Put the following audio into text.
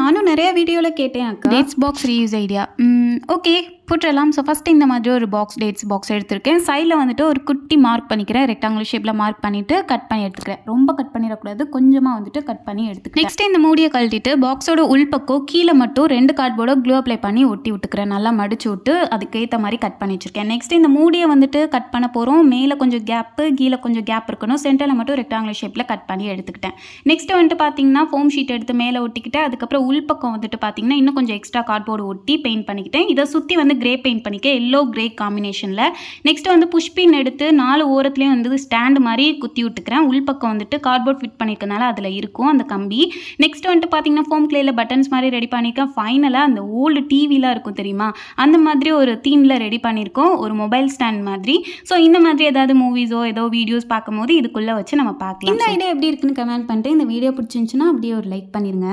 நானும் நிறைய வீடியோவில் கேட்டேன் அக்கா dates box reuse idea okay போட்டுடலாம் ஸோ ஃபஸ்ட்டு இந்த மாதிரி ஒரு பாக்ஸ் டேட்ஸ் பாக்ஸ் எடுத்திருக்கேன் சைடில் வந்துட்டு ஒரு குட்டி மார்க் பண்ணிக்கிறேன் ரெக்டாங்குலர் ஷேப்பில் மார்க் பண்ணிட்டு கட் பண்ணி எடுத்துக்கிறேன் ரொம்ப கட் பண்ணிடக்கூடாது கொஞ்சமாக வந்துட்டு கட் பண்ணி எடுத்துக்கிறேன் நெக்ஸ்ட் இந்த மூடியை கழட்டிட்டு பாக்ஸோட உள்பக்கம் கீழே மட்டும் ரெண்டு கார்ட்போர்டோ க்ளூ அப்ளை பண்ணி ஒட்டி விட்டுக்கிறேன் நல்லா மடிச்சு விட்டு அதுக்கேற்ற மாதிரி கட் பண்ணி வச்சுருக்கேன் நெக்ஸ்ட் இந்த மூடியை வந்துட்டு கட் பண்ண போகிறோம் மேலே கொஞ்சம் கேப்பு கீழே கொஞ்சம் கேப் இருக்கணும் சென்டரில் மட்டும் ரெக்டாங்குலர் ஷேப்பில் கட் பண்ணி எடுத்துக்கிட்டேன் நெக்ஸ்ட் வந்துட்டு பார்த்தீங்கன்னா ஃபோம் ஷீட் எடுத்து மேலே ஒட்டிக்கிட்டு அதுக்கப்புறம் உள்பக்கம் வந்துட்டு பார்த்தீங்கன்னா இன்னும் கொஞ்சம் எக்ஸ்ட்ரா கார்ட்போர்டு ஒட்டி பெயிண்ட் பண்ணிக்கிட்டேன் இதை சுற்றி வந்து கிரே பெயிண்ட் பண்ணிக்க எல்லோ கிரே காம்பினேஷனில் நெக்ஸ்ட் வந்து புஷ்பின் எடுத்து நாலு ஓரத்துலேயும் வந்து ஸ்டாண்டு மாதிரி குத்தி விட்டுக்கிறேன் உள்பக்கம் வந்துட்டு கார்ட்போர்ட் ஃபிட் பண்ணியிருக்கனால அதில் இருக்கும் அந்த கம்பி நெக்ஸ்ட் வந்துட்டு பார்த்தீங்கன்னா ஃபோம் கிளேயில் பட்டன்ஸ் மாதிரி ரெடி பண்ணியிருக்கேன் ஃபைனலாக அந்த ஓல்டு டிவிலாம் இருக்கும் தெரியுமா அந்த மாதிரி ஒரு தீமில் ரெடி பண்ணியிருக்கோம் ஒரு மொபைல் ஸ்டாண்ட் மாதிரி ஸோ இந்த மாதிரி ஏதாவது மூவிஸோ ஏதோ வீடியோஸ் பார்க்கும்போது இதுக்குள்ளே வச்சு நம்ம பார்க்கலாம் இந்த ஐடியா எப்படி இருக்குன்னு கமெண்ட் பண்ணிட்டு இந்த வீடியோ பிடிச்சிருந்துச்சுன்னா அப்படியே ஒரு லைக் பண்ணிடுங்க